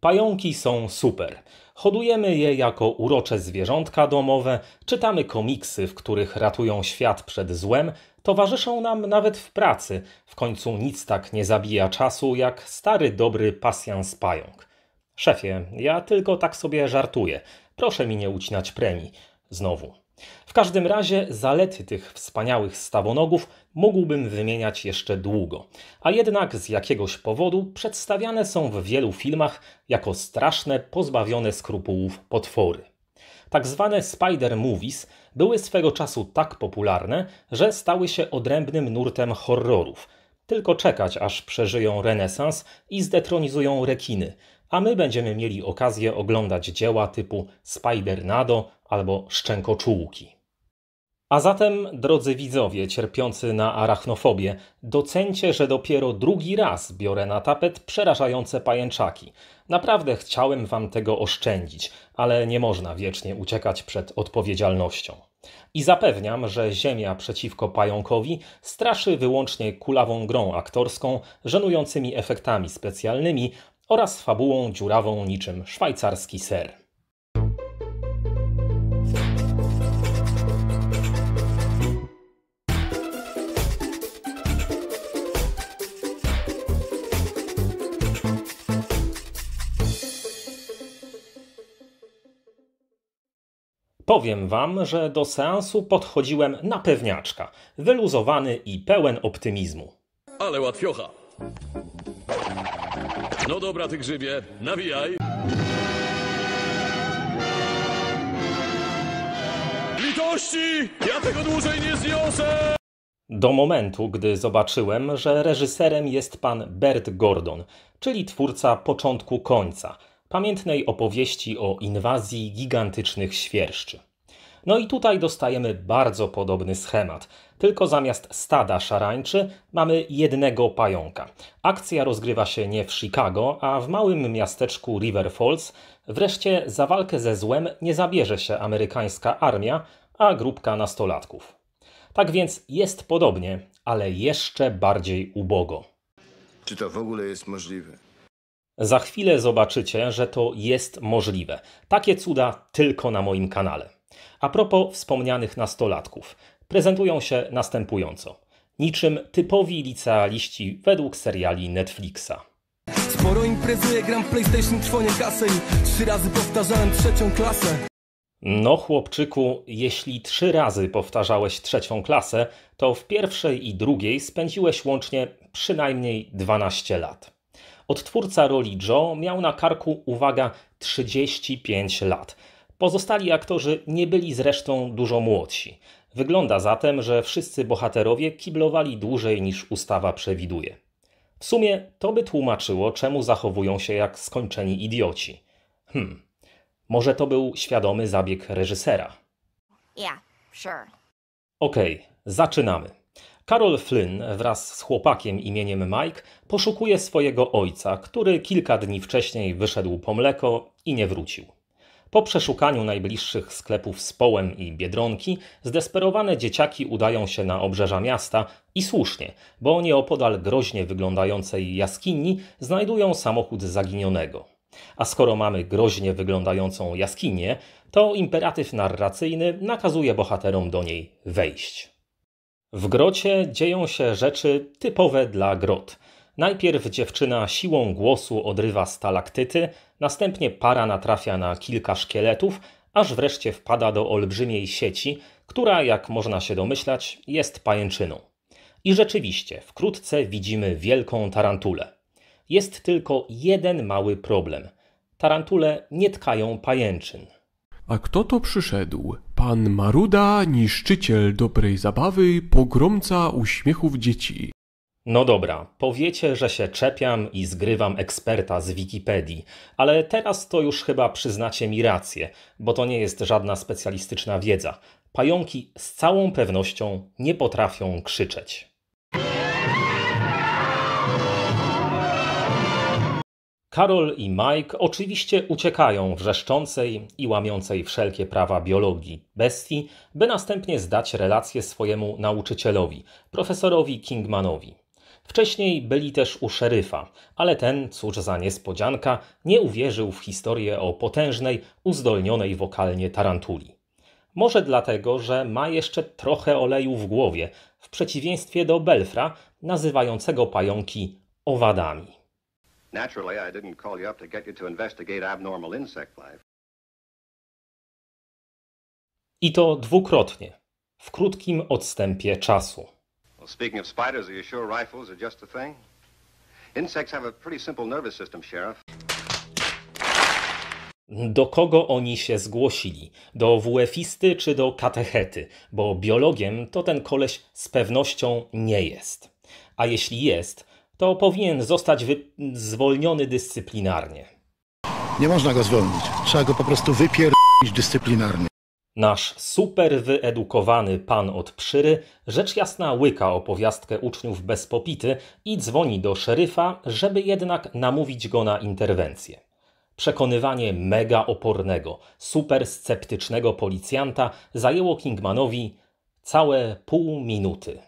Pająki są super. Hodujemy je jako urocze zwierzątka domowe, czytamy komiksy, w których ratują świat przed złem, towarzyszą nam nawet w pracy. W końcu nic tak nie zabija czasu jak stary dobry pasjans pająk. Szefie, ja tylko tak sobie żartuję. Proszę mi nie ucinać premii. Znowu. W każdym razie zalety tych wspaniałych stawonogów mógłbym wymieniać jeszcze długo, a jednak z jakiegoś powodu przedstawiane są w wielu filmach jako straszne, pozbawione skrupułów potwory. Tak zwane Spider Movies były swego czasu tak popularne, że stały się odrębnym nurtem horrorów. Tylko czekać, aż przeżyją renesans i zdetronizują rekiny – a my będziemy mieli okazję oglądać dzieła typu Spidernado albo Szczękoczułki. A zatem, drodzy widzowie cierpiący na arachnofobię, docencie, że dopiero drugi raz biorę na tapet przerażające pajęczaki. Naprawdę chciałem wam tego oszczędzić, ale nie można wiecznie uciekać przed odpowiedzialnością. I zapewniam, że ziemia przeciwko pająkowi straszy wyłącznie kulawą grą aktorską, żenującymi efektami specjalnymi oraz fabułą dziurawą niczym szwajcarski ser. Powiem Wam, że do seansu podchodziłem na pewniaczka, wyluzowany i pełen optymizmu. Ale łatwiocha! No dobra, ty grzybie, nawijaj. Litości! Ja tego dłużej nie zniosę! Do momentu, gdy zobaczyłem, że reżyserem jest pan Bert Gordon, czyli twórca początku końca, pamiętnej opowieści o inwazji gigantycznych świerszczy. No i tutaj dostajemy bardzo podobny schemat. Tylko zamiast stada szarańczy mamy jednego pająka. Akcja rozgrywa się nie w Chicago, a w małym miasteczku River Falls. Wreszcie za walkę ze złem nie zabierze się amerykańska armia, a grupka nastolatków. Tak więc jest podobnie, ale jeszcze bardziej ubogo. Czy to w ogóle jest możliwe? Za chwilę zobaczycie, że to jest możliwe. Takie cuda tylko na moim kanale. A propos wspomnianych nastolatków, prezentują się następująco. Niczym typowi licealiści według seriali Netflixa. Sporo imprezuję, gram PlayStation, trwonię kasę i trzy razy powtarzałem trzecią klasę. No chłopczyku, jeśli trzy razy powtarzałeś trzecią klasę, to w pierwszej i drugiej spędziłeś łącznie przynajmniej 12 lat. Odtwórca roli Joe miał na karku, uwaga, 35 lat – Pozostali aktorzy nie byli zresztą dużo młodsi. Wygląda zatem, że wszyscy bohaterowie kiblowali dłużej niż ustawa przewiduje. W sumie to by tłumaczyło, czemu zachowują się jak skończeni idioci. Hmm, może to był świadomy zabieg reżysera. Yeah, sure. Okej, okay, zaczynamy. Karol Flynn wraz z chłopakiem imieniem Mike poszukuje swojego ojca, który kilka dni wcześniej wyszedł po mleko i nie wrócił. Po przeszukaniu najbliższych sklepów z Połem i Biedronki, zdesperowane dzieciaki udają się na obrzeża miasta i słusznie, bo nieopodal groźnie wyglądającej jaskini znajdują samochód zaginionego. A skoro mamy groźnie wyglądającą jaskinię, to imperatyw narracyjny nakazuje bohaterom do niej wejść. W grocie dzieją się rzeczy typowe dla grot – Najpierw dziewczyna siłą głosu odrywa stalaktyty, następnie para natrafia na kilka szkieletów, aż wreszcie wpada do olbrzymiej sieci, która, jak można się domyślać, jest pajęczyną. I rzeczywiście, wkrótce widzimy wielką tarantulę. Jest tylko jeden mały problem. Tarantule nie tkają pajęczyn. A kto to przyszedł? Pan Maruda, niszczyciel dobrej zabawy, pogromca uśmiechów dzieci. No dobra, powiecie, że się czepiam i zgrywam eksperta z Wikipedii, ale teraz to już chyba przyznacie mi rację, bo to nie jest żadna specjalistyczna wiedza. Pająki z całą pewnością nie potrafią krzyczeć. Karol i Mike oczywiście uciekają wrzeszczącej i łamiącej wszelkie prawa biologii bestii, by następnie zdać relację swojemu nauczycielowi, profesorowi Kingmanowi. Wcześniej byli też u szeryfa, ale ten, cóż za niespodzianka, nie uwierzył w historię o potężnej, uzdolnionej wokalnie tarantuli. Może dlatego, że ma jeszcze trochę oleju w głowie, w przeciwieństwie do Belfra, nazywającego pająki owadami. I to dwukrotnie, w krótkim odstępie czasu. Well, speaking of spiders, are you sure rifles are just thing? Insects have a pretty simple nervous system, Sheriff. Do kogo oni się zgłosili? Do WF-isty czy do katechety? Bo biologiem to ten koleś z pewnością nie jest. A jeśli jest, to powinien zostać zwolniony dyscyplinarnie. Nie można go zwolnić. Trzeba go po prostu wypierdolić dyscyplinarnie. Nasz super wyedukowany pan od Przyry rzecz jasna łyka opowiastkę uczniów bez popity i dzwoni do szeryfa, żeby jednak namówić go na interwencję. Przekonywanie mega opornego, super sceptycznego policjanta zajęło Kingmanowi całe pół minuty.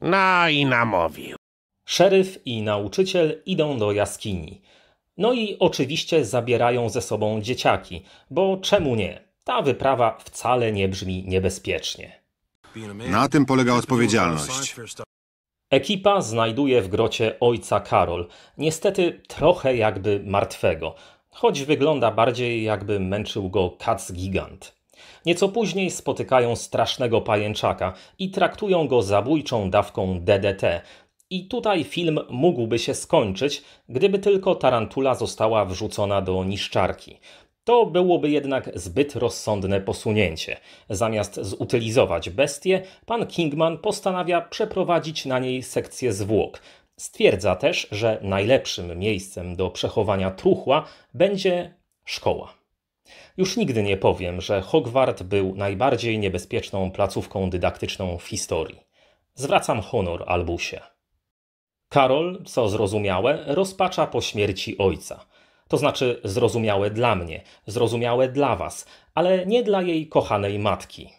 No i namówił. Szeryf i nauczyciel idą do jaskini. No i oczywiście zabierają ze sobą dzieciaki, bo czemu nie? Ta wyprawa wcale nie brzmi niebezpiecznie. Na tym polega odpowiedzialność. Ekipa znajduje w grocie ojca Karol, niestety trochę jakby martwego, choć wygląda bardziej jakby męczył go kac gigant. Nieco później spotykają strasznego pajęczaka i traktują go zabójczą dawką DDT, i tutaj film mógłby się skończyć, gdyby tylko tarantula została wrzucona do niszczarki. To byłoby jednak zbyt rozsądne posunięcie. Zamiast zutylizować bestię, pan Kingman postanawia przeprowadzić na niej sekcję zwłok. Stwierdza też, że najlepszym miejscem do przechowania truchła będzie szkoła. Już nigdy nie powiem, że Hogwart był najbardziej niebezpieczną placówką dydaktyczną w historii. Zwracam honor Albusie. Karol, co zrozumiałe, rozpacza po śmierci ojca. To znaczy zrozumiałe dla mnie, zrozumiałe dla was, ale nie dla jej kochanej matki.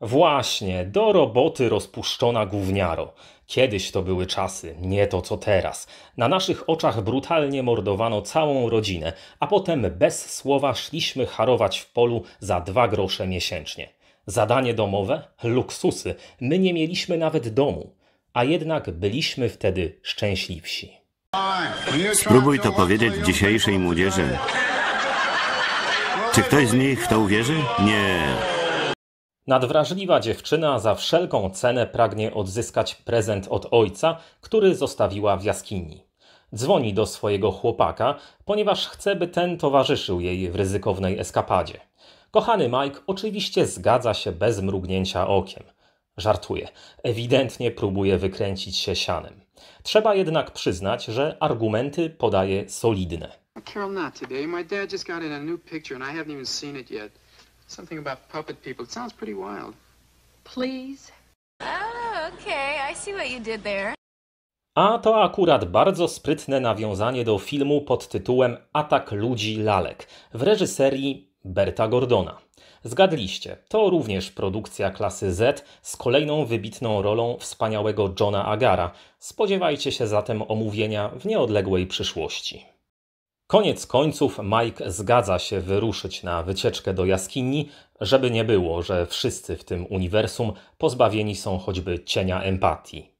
Właśnie, do roboty rozpuszczona gówniaro. Kiedyś to były czasy, nie to co teraz. Na naszych oczach brutalnie mordowano całą rodzinę, a potem bez słowa szliśmy harować w polu za dwa grosze miesięcznie zadanie domowe, luksusy. My nie mieliśmy nawet domu, a jednak byliśmy wtedy szczęśliwsi. Spróbuj to powiedzieć dzisiejszej młodzieży. Czy ktoś z nich w to uwierzy? Nie. Nadwrażliwa dziewczyna za wszelką cenę pragnie odzyskać prezent od ojca, który zostawiła w jaskini. Dzwoni do swojego chłopaka, ponieważ chce, by ten towarzyszył jej w ryzykownej eskapadzie. Kochany Mike oczywiście zgadza się bez mrugnięcia okiem. Żartuje. Ewidentnie próbuje wykręcić się sianem. Trzeba jednak przyznać, że argumenty podaje solidne. Carol, I Please. Oh, okay. I see what you did there. A to akurat bardzo sprytne nawiązanie do filmu pod tytułem Atak ludzi lalek w reżyserii Berta Gordona. Zgadliście, to również produkcja klasy Z z kolejną wybitną rolą wspaniałego Johna Agara. Spodziewajcie się zatem omówienia w nieodległej przyszłości. Koniec końców Mike zgadza się wyruszyć na wycieczkę do jaskini, żeby nie było, że wszyscy w tym uniwersum pozbawieni są choćby cienia empatii.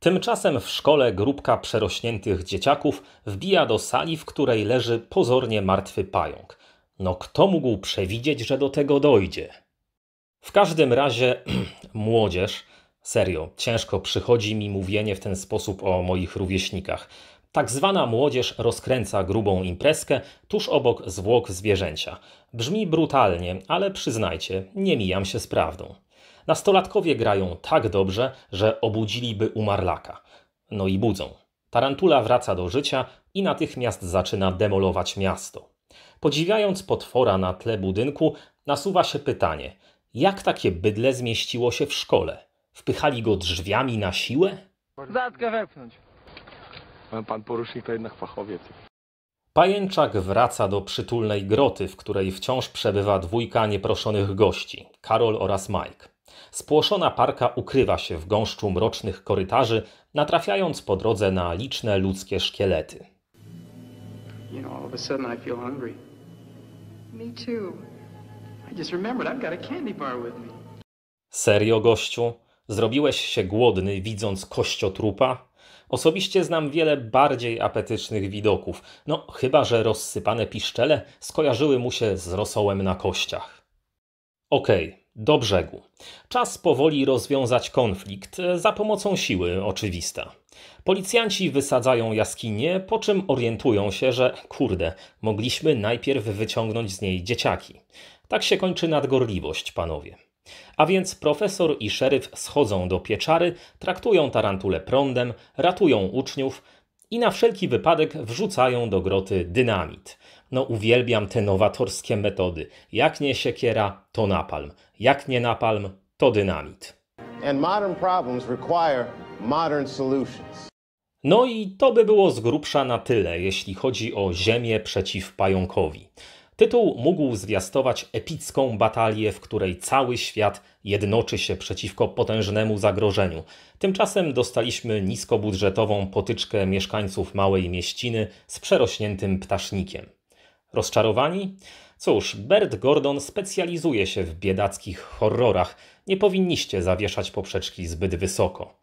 Tymczasem w szkole grupka przerośniętych dzieciaków wbija do sali, w której leży pozornie martwy pająk. No kto mógł przewidzieć, że do tego dojdzie? W każdym razie młodzież, serio, ciężko przychodzi mi mówienie w ten sposób o moich rówieśnikach. Tak zwana młodzież rozkręca grubą imprezkę tuż obok zwłok zwierzęcia. Brzmi brutalnie, ale przyznajcie, nie mijam się z prawdą. Nastolatkowie grają tak dobrze, że obudziliby umarlaka. No i budzą. Tarantula wraca do życia i natychmiast zaczyna demolować miasto. Podziwiając potwora na tle budynku, nasuwa się pytanie: jak takie bydle zmieściło się w szkole? Wpychali go drzwiami na siłę? Zatkę wepchnąć. Pan porusznik to jednak fachowiec. Pajęczak wraca do przytulnej groty, w której wciąż przebywa dwójka nieproszonych gości Karol oraz Mike. Spłoszona parka ukrywa się w gąszczu mrocznych korytarzy, natrafiając po drodze na liczne ludzkie szkielety. You know, all of a sudden I feel hungry. Me too. I just remembered I've got a candy bar with me. Serio, gościu? Zrobiłeś się głodny, widząc kościotrupa? Osobiście znam wiele bardziej apetycznych widoków, no chyba, że rozsypane piszczele skojarzyły mu się z rosołem na kościach. Okej, okay, do brzegu. Czas powoli rozwiązać konflikt e, za pomocą siły, oczywista. Policjanci wysadzają jaskinię, po czym orientują się, że kurde, mogliśmy najpierw wyciągnąć z niej dzieciaki. Tak się kończy nadgorliwość, panowie. A więc profesor i szeryf schodzą do pieczary, traktują tarantulę prądem, ratują uczniów, i na wszelki wypadek wrzucają do groty dynamit. No uwielbiam te nowatorskie metody. Jak nie siekiera, to napalm. Jak nie napalm, to dynamit. And modern problems require modern solutions. No i to by było z grubsza na tyle, jeśli chodzi o ziemię przeciw pająkowi. Tytuł mógł zwiastować epicką batalię, w której cały świat jednoczy się przeciwko potężnemu zagrożeniu. Tymczasem dostaliśmy niskobudżetową potyczkę mieszkańców małej mieściny z przerośniętym ptasznikiem. Rozczarowani? Cóż, Bert Gordon specjalizuje się w biedackich horrorach. Nie powinniście zawieszać poprzeczki zbyt wysoko.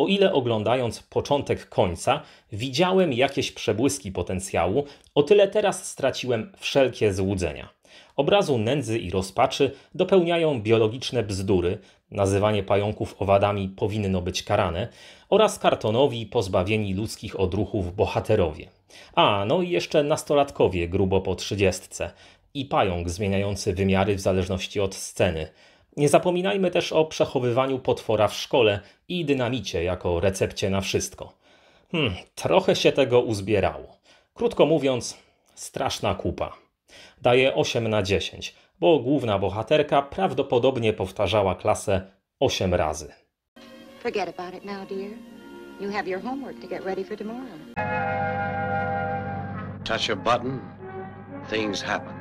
O ile oglądając początek końca widziałem jakieś przebłyski potencjału, o tyle teraz straciłem wszelkie złudzenia. Obrazu nędzy i rozpaczy dopełniają biologiczne bzdury, nazywanie pająków owadami powinno być karane, oraz kartonowi pozbawieni ludzkich odruchów bohaterowie. A, no i jeszcze nastolatkowie grubo po trzydziestce i pająk zmieniający wymiary w zależności od sceny – nie zapominajmy też o przechowywaniu potwora w szkole i dynamicie jako recepcie na wszystko. Hmm, trochę się tego uzbierało. Krótko mówiąc, straszna kupa. Daje 8 na 10, bo główna bohaterka prawdopodobnie powtarzała klasę 8 razy. Forget about it now, dear. You have your homework to get ready for tomorrow. Touch a button, things happen.